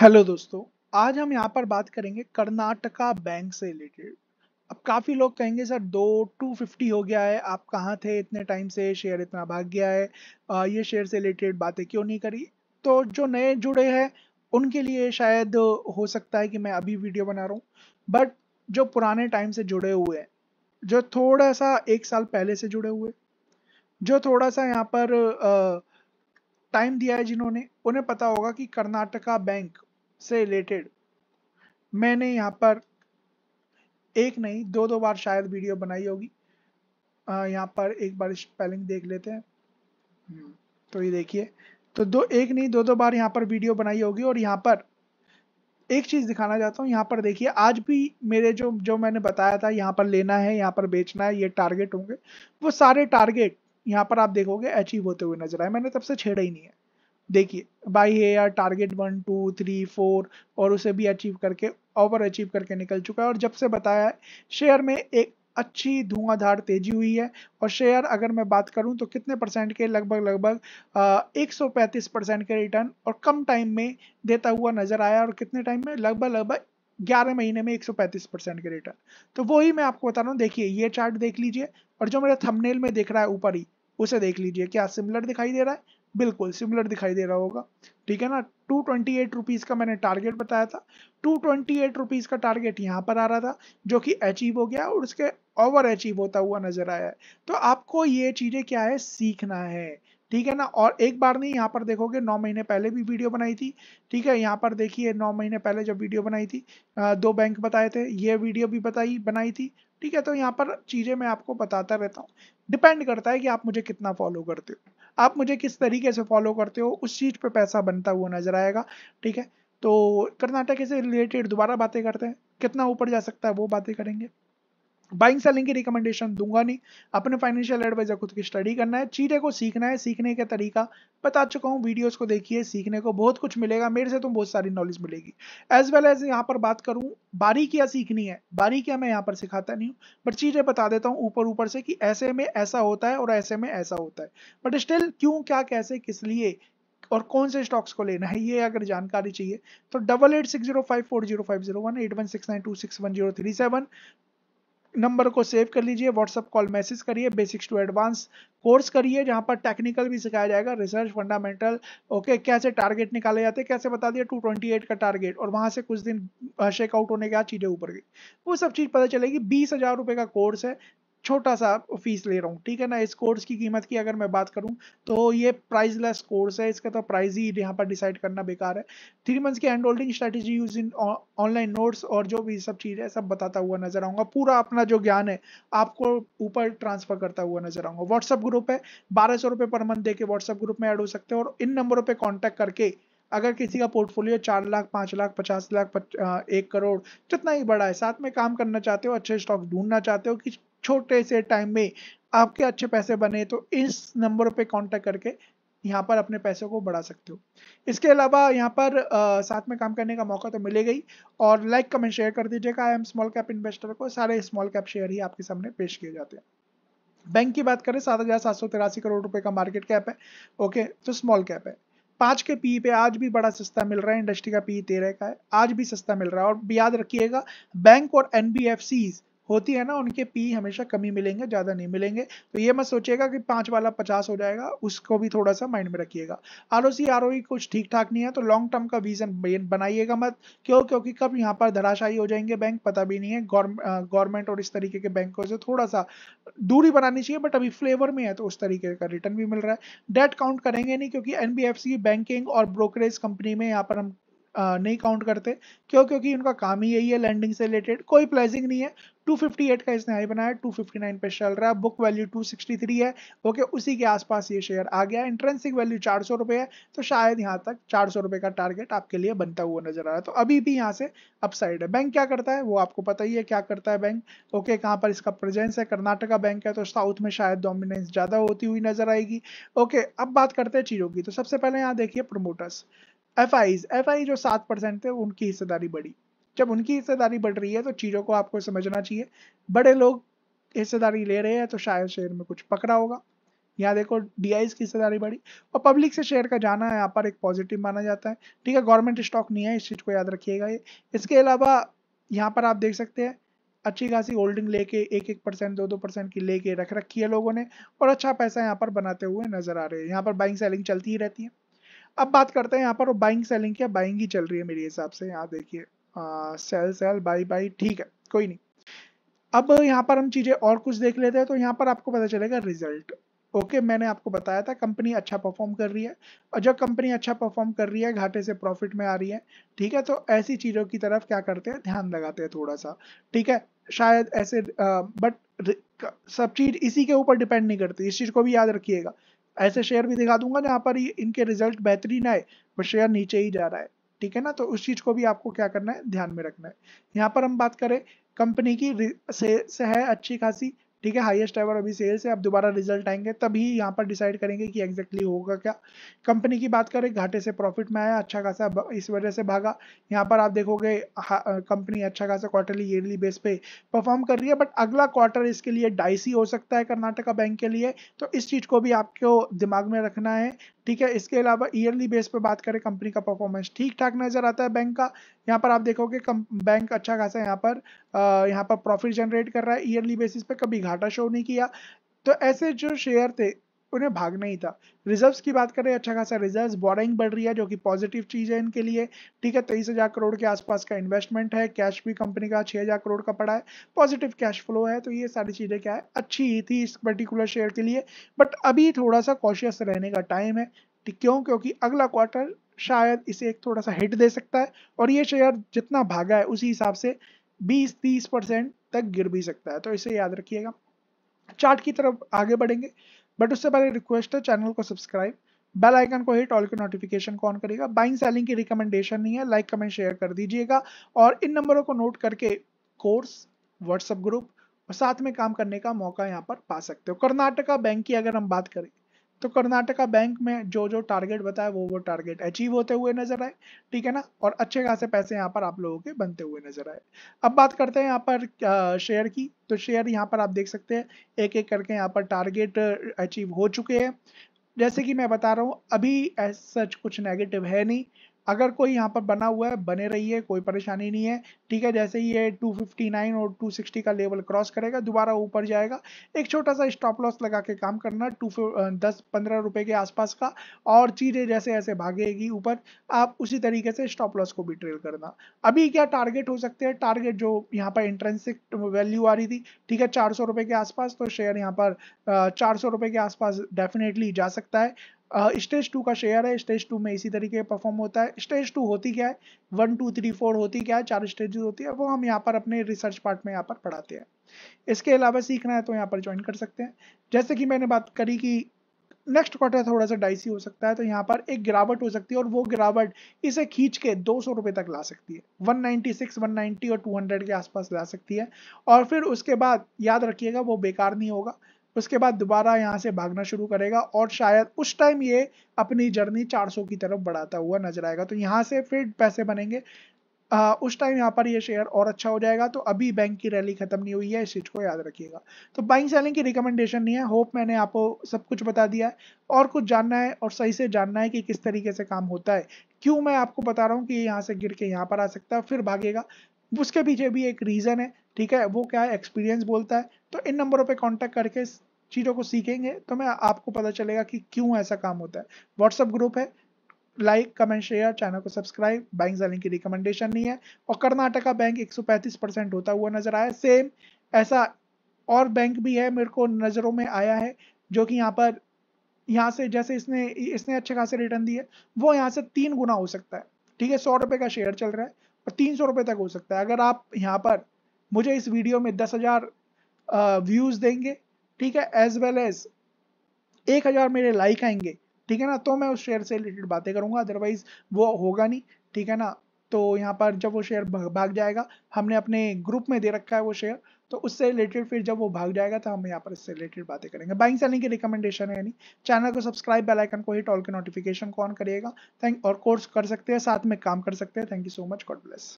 Hello दोस्तों आज हम यहाँ पर बात करेंगे कर्नाटका बैंक से रिलेटेड अब काफ़ी लोग कहेंगे सर दो टू फिफ्टी हो गया है आप कहाँ थे इतने टाइम से शेयर इतना भाग गया है आ, ये शेयर से रिलेटेड बातें क्यों नहीं करी तो जो नए जुड़े हैं उनके लिए शायद हो सकता है कि मैं अभी वीडियो बना रहा हूँ बट जो पुराने टाइम से जुड़े हुए हैं जो थोड़ा सा एक साल पहले से जुड़े हुए जो थोड़ा सा यहाँ पर आ, टाइम दिया है जिन्होंने उन्हें पता होगा कि कर्नाटका बैंक से रिलेटेड मैंने यहाँ पर एक नहीं दो दो बार शायद वीडियो बनाई होगी यहाँ पर एक बार स्पेलिंग देख लेते हैं हम्म। तो ये देखिए तो दो एक नहीं दो दो बार यहाँ पर वीडियो बनाई होगी और यहाँ पर एक चीज़ दिखाना चाहता हूँ यहाँ पर देखिए आज भी मेरे जो जो मैंने बताया था यहाँ पर लेना है यहाँ पर बेचना है ये टारगेट होंगे वो सारे टारगेट यहाँ पर आप देखोगे अचीव होते हुए नजर आए मैंने तब से छेड़ा ही नहीं है देखिए बाई है यार target one two three four और उसे भी अचीव करके ओवर अचीव करके निकल चुका है और जब से बताया है शेयर में एक अच्छी धुआंधार तेजी हुई है और शेयर अगर मैं बात करूं तो कितने परसेंट के लगभग लगभग एक सौ पैंतीस परसेंट के रिटर्न और कम टाइम में देता हुआ नजर आया और कितने टाइम में लगभग लगभग ग्यारह महीने में 135 परसेंट के रिटर्न तो वही मैं आपको बता रहा हूँ देखिए ये चार्ट देख लीजिए और जो मेरे थंबनेल में देख रहा है ऊपर ही उसे देख लीजिए क्या सिमिलर दिखाई दे रहा है बिल्कुल सिमिलर दिखाई दे रहा होगा ठीक है ना टू ट्वेंटी एट रुपीज़ का मैंने टारगेट बताया था टू ट्वेंटी एट रुपीज़ का टारगेट यहाँ पर आ रहा था जो कि अचीव हो गया और उसके ओवर अचीव होता हुआ नजर आया है तो आपको ये चीज़ें क्या है सीखना है ठीक है ना और एक बार नहीं यहाँ पर देखोगे नौ महीने पहले भी वीडियो बनाई थी ठीक है यहाँ पर देखिए नौ महीने पहले जब वीडियो बनाई थी दो बैंक बताए थे ये वीडियो भी बताई बनाई थी ठीक है तो यहाँ पर चीज़ें मैं आपको बताता रहता हूँ डिपेंड करता है कि आप मुझे कितना फॉलो करते हो आप मुझे किस तरीके से फॉलो करते हो उस चीज़ पे पैसा बनता हुआ नजर आएगा ठीक है तो कर्नाटक से रिलेटेड दोबारा बातें करते हैं कितना ऊपर जा सकता है वो बातें करेंगे बाइंग सेलिंग की रिकमेंडेशन दूंगा नहीं अपने फाइनेंशियल एडवाइजर खुद की स्टडी करना है चीज़ें को सीखना है सीखने का तरीका बता चुका हूँ वीडियोस को देखिए सीखने को बहुत कुछ मिलेगा मेरे से तुम तो बहुत सारी नॉलेज मिलेगी एज वेल एज यहाँ पर बात करूँ बारीकियाँ सीखनी है बारीकियाँ मैं यहाँ पर सिखाता नहीं हूँ बट चीज़ें बता देता हूँ ऊपर ऊपर से कि ऐसे में ऐसा होता है और ऐसे में ऐसा होता है बट स्टिल क्यों क्या कैसे किस लिए और कौन से स्टॉक्स को लेना है ये अगर जानकारी चाहिए तो double eight six zero five four zero five zero one eight one six nine two six one zero three seven number को सेव कर लीजिए व्हाट्सअप कॉल मैसेज करिए बेसिक्स टू एडवांस कोर्स करिए जहाँ पर टेक्निकल भी सिखाया जाएगा रिसर्च फंडामेंटल ओके कैसे टारगेट निकाले जाते हैं कैसे बता दिया 228 का टारगेट और वहाँ से कुछ दिन शेकआउट होने के बाद चीज़ें ऊपर गई वो सब चीज़ पता चलेगी बीस हज़ार रुपये का कोर्स है छोटा सा फीस ले रहा हूँ ठीक है ना इस कोर्स की कीमत की अगर मैं बात करूँ तो ये प्राइस लेस कोर्स है इसका तो प्राइस ही यहाँ पर डिसाइड करना बेकार है थ्री मंथ्स की hand holding strategy use in online notes और जो भी सब चीज़ है सब बताता हुआ नजर आऊंगा पूरा अपना जो ज्ञान है आपको ऊपर ट्रांसफर करता हुआ नजर आऊंगा व्हाट्सअप ग्रुप है बारह सौ रुपये पर मंथ दे के व्हाट्सअप ग्रुप में ऐड हो सकते हैं और इन नंबरों पर कॉन्टैक्ट करके अगर किसी का पोर्टफोलियो चार लाख पाँच लाख पचास लाख एक करोड़ जितना ही बड़ा है साथ में काम करना चाहते हो अच्छे स्टॉक ढूंढना चाहते हो कि छोटे से टाइम में आपके अच्छे पैसे बने तो इस नंबर पे कांटेक्ट करके यहाँ पर अपने पैसों को बढ़ा सकते हो इसके अलावा यहाँ पर आ, साथ में काम करने का मौका तो मिलेगा ही और लाइक कमेंट शेयर कर दीजिएगा I am small cap investor को सारे स्मॉल कैप शेयर ही आपके सामने पेश किए जाते हैं बैंक की बात करें सात हज़ार सात सौ तिरासी करोड़ रुपए का मार्केट कैप है ओके तो स्मॉल कैप है पांच के पी e पे आज भी बड़ा सस्ता मिल रहा है इंडस्ट्री का पी e तेरह का है आज भी सस्ता मिल रहा है और याद रखिएगा बैंक और एनबीएफसी होती है ना उनके पी हमेशा कमी मिलेंगे ज़्यादा नहीं मिलेंगे तो ये मत सोचिएगा कि पाँच वाला पचास हो जाएगा उसको भी थोड़ा सा माइंड में रखिएगा R O C R O कुछ ठीक ठाक नहीं है तो लॉन्ग टर्म का विजन बनाइएगा मत क्यों क्योंकि कब यहाँ पर धराशायी हो जाएंगे बैंक पता भी नहीं है गवर्नमेंट और इस तरीके के बैंकों से थोड़ा सा दूरी बनानी चाहिए बट अभी फ्लेवर में है तो उस तरीके का रिटर्न भी मिल रहा है डेट काउंट करेंगे नहीं क्योंकि एनबीएफसी बैंकिंग और ब्रोकरेज कंपनी में यहाँ पर हम नहीं काउंट करते क्यों क्योंकि उनका काम ही यही है लैंडिंग से रिलेटेड कोई प्राइसिंग नहीं है 258 का इसने हाई बनाया 259 पे चल रहा है बुक वैल्यू 263 है ओके उसी के आसपास ये शेयर आ गया इंट्रेंसिक वैल्यू चार सौ है तो शायद यहाँ तक चार सौ का टारगेट आपके लिए बनता हुआ नजर आ रहा है तो अभी भी यहाँ से अपसाइड है बैंक क्या करता है वो आपको पता ही है क्या करता है बैंक ओके कहाँ पर इसका प्रेजेंस है कर्नाटका बैंक है तो साउथ में शायद डोमिनेंस ज़्यादा होती हुई नजर आएगी ओके अब बात करते हैं चीज़ों की तो सबसे पहले यहाँ देखिए promoters FIIs F I जो सात परसेंट थे उनकी हिस्सेदारी बढ़ी जब उनकी हिस्सेदारी बढ़ रही है तो चीज़ों को आपको समझना चाहिए बड़े लोग हिस्सेदारी ले रहे हैं तो शायद शेयर में कुछ पकड़ा होगा यहाँ देखो डी की हिस्सेदारी बढ़ी और पब्लिक से शेयर का जाना यहाँ पर एक पॉजिटिव माना जाता है ठीक है गवर्नमेंट स्टॉक नहीं है इस चीज़ को याद रखिएगा ये इसके अलावा यहाँ पर आप देख सकते हैं अच्छी खासी होल्डिंग लेके एक एक परसेंट दो दो परसेंट की लेके रख रखी है लोगों ने और अच्छा पैसा यहाँ पर बनाते हुए नजर आ रहे हैं यहाँ पर बाइंग सेलिंग चलती ही रहती है अब बात करते हैं यहाँ पर बाइंग सेलिंग क्या बाइंग ही चल रही है मेरे हिसाब से यहाँ देखिए सेल सेल बाई बाई ठीक है कोई नहीं अब यहाँ पर हम चीजें और कुछ देख लेते हैं तो यहाँ पर आपको पता चलेगा रिजल्ट ओके okay, मैंने आपको बताया था कंपनी अच्छा परफॉर्म कर रही है और जब कंपनी अच्छा परफॉर्म कर रही है घाटे से प्रॉफिट में आ रही है ठीक है तो ऐसी चीज़ों की तरफ क्या करते हैं ध्यान लगाते हैं थोड़ा सा ठीक है शायद ऐसे आ, बट सब चीज़ इसी के ऊपर डिपेंड नहीं करती इस चीज़ को भी याद रखिएगा ऐसे शेयर भी दिखा दूंगा जहाँ पर इनके रिजल्ट बेहतरीन आए बट शेयर नीचे ही जा रहा है ठीक है ना तो उस चीज को भी आपको क्या करना है ध्यान में रखना है यहाँ पर हम बात करें कंपनी की से, से है अच्छी खासी ठीक है हाईएस्ट एवर अभी सेल्स है अब दोबारा रिजल्ट आएंगे तभी यहाँ पर डिसाइड करेंगे कि एग्जैक्टली होगा क्या कंपनी की बात करें घाटे से प्रॉफिट में आया अच्छा खासा इस वजह से भागा यहाँ पर आप देखोगे कंपनी अच्छा खासा क्वार्टरली ईयरली बेस पे परफॉर्म कर रही है बट अगला क्वार्टर इसके लिए डाइसी हो सकता है कर्नाटका बैंक के लिए तो इस चीज़ को भी आपको दिमाग में रखना है ठीक है इसके अलावा ईयरली बेस पर बात करें कंपनी का परफॉर्मेंस ठीक ठाक नजर आता है बैंक का यहाँ पर आप देखोगे बैंक अच्छा खासा यहाँ पर यहाँ पर प्रॉफिट जनरेट कर रहा है ईयरली बेसिस पे कभी घाटा शो नहीं किया तो ऐसे जो शेयर थे उन्हें भागना ही था रिजर्व की बात करें अच्छा खासा रिजर्व बोरिंग बढ़ रही है जो कि पॉजिटिव चीज है इनके लिए ठीक है तेईस हजार करोड़ के आसपास का इन्वेस्टमेंट है कैश भी कंपनी का छह हजार करोड़ का पड़ा है पॉजिटिव कैश फ्लो है तो ये सारी चीजें क्या है अच्छी ही थी इस पर्टिकुलर शेयर के लिए बट अभी थोड़ा सा कॉशियस रहने का टाइम है क्यों क्योंकि अगला क्वार्टर शायद इसे एक थोड़ा सा हिट दे सकता है और ये शेयर जितना भागा है उसी हिसाब से 20-30 परसेंट तक गिर भी सकता है तो इसे याद रखिएगा चार्ट की तरफ आगे बढ़ेंगे बट उससे पहले रिक्वेस्ट है चैनल को सब्सक्राइब बेल आइकन को हिट ऑल के नोटिफिकेशन कौन करेगा बाइंग सेलिंग की रिकमेंडेशन नहीं है लाइक कमेंट शेयर कर दीजिएगा और इन नंबरों को नोट करके कोर्स व्हाट्सएप ग्रुप और साथ में काम करने का मौका यहाँ पर पा सकते हो कर्नाटका बैंक की अगर हम बात करें तो कर्नाटका बैंक में जो जो टारगेट बताया वो वो टारगेट अचीव होते हुए नजर आए ठीक है ना और अच्छे खासे पैसे यहाँ पर आप लोगों के बनते हुए नजर आए अब बात करते हैं यहाँ पर शेयर की तो शेयर यहाँ पर आप देख सकते हैं एक एक करके यहाँ पर टारगेट अचीव हो चुके हैं जैसे कि मैं बता रहा हूँ अभी सच कुछ नेगेटिव है नहीं अगर कोई यहाँ पर बना हुआ है बने रहिए कोई परेशानी नहीं है ठीक है जैसे ही ये 259 और 260 का लेवल क्रॉस करेगा दोबारा ऊपर जाएगा एक छोटा सा स्टॉप लॉस लगा के काम करना टू दस पंद्रह रुपये के आसपास का और चीज़ें जैसे ऐसे भागेगी ऊपर आप उसी तरीके से स्टॉप लॉस को भी ट्रेल करना अभी क्या टारगेट हो सकते हैं टारगेट जो यहाँ पर इंट्रेंसिक वैल्यू आ रही थी ठीक है चार सौ के आसपास तो शेयर यहाँ पर चार सौ के आसपास डेफिनेटली जा सकता है स्टेज टू का शेयर है स्टेज टू में इसी तरीके परफॉर्म होता है स्टेज टू होती क्या है वन टू थ्री फोर होती क्या है चार स्टेजेस होती है वो हम यहाँ पर अपने रिसर्च पार्ट में यहाँ पर पढ़ाते हैं इसके अलावा सीखना है तो यहाँ पर ज्वाइन कर सकते हैं जैसे कि मैंने बात करी कि नेक्स्ट क्वार्टर थोड़ा सा डाइसी हो सकता है तो यहाँ पर एक गिरावट हो सकती है और वो गिरावट इसे खींच के दो सौ तक ला सकती है 196, 190 और 200 के आसपास ला सकती है और फिर उसके बाद याद रखिएगा वो बेकार नहीं होगा उसके बाद दोबारा यहाँ से भागना शुरू करेगा और शायद उस टाइम ये अपनी जर्नी 400 की तरफ बढ़ाता हुआ नजर आएगा तो यहाँ से फिर पैसे बनेंगे आ, उस टाइम यहाँ पर ये शेयर और अच्छा हो जाएगा तो अभी बैंक की रैली खत्म नहीं हुई है इस चीज़ को याद रखिएगा तो बाइंग सेलिंग की रिकमेंडेशन नहीं है होप मैंने आपको सब कुछ बता दिया है और कुछ जानना है और सही से जानना है कि किस तरीके से काम होता है क्यों मैं आपको बता रहा हूँ कि यहाँ से गिर के यहाँ पर आ सकता है फिर भागेगा उसके पीछे भी एक रीज़न है ठीक है वो क्या है एक्सपीरियंस बोलता है तो इन नंबरों पे कांटेक्ट करके चीज़ों को सीखेंगे तो मैं आपको पता चलेगा कि क्यों ऐसा काम होता है व्हाट्सअप ग्रुप है लाइक कमेंट शेयर चैनल को सब्सक्राइब बैंक जालिंग की रिकमेंडेशन नहीं है और कर्नाटका बैंक 135 परसेंट होता हुआ नजर आया सेम ऐसा और बैंक भी है मेरे को नज़रों में आया है जो कि यहाँ पर यहाँ से जैसे इसने इसने अच्छे खासे रिटर्न दिए वो यहाँ से तीन गुना हो सकता है ठीक है सौ रुपये का शेयर चल रहा है और तीन सौ रुपये तक हो सकता है अगर आप यहाँ पर मुझे इस वीडियो में दस हज़ार व्यूज देंगे ठीक है एज वेल एज एक हज़ार मेरे लाइक आएंगे ठीक है ना तो मैं उस शेयर से रिलेटेड बातें करूंगा अदरवाइज वो होगा नहीं ठीक है ना तो यहाँ पर जब वो शेयर भाग जाएगा हमने अपने ग्रुप में दे रखा है वो शेयर तो उससे रिलेटेड फिर जब वो भाग जाएगा तो हम यहाँ पर इससे रिलेटेड बातें करेंगे बाइंग सेलिंग की रिकमेंडेशन है यानी चैनल को सब्सक्राइब बेल आइकन को हिट ऑल के नोटिफिकेशन को ऑन करिएगा थैंक और कोर्स कर सकते हैं साथ में काम कर सकते हैं thank you so much God bless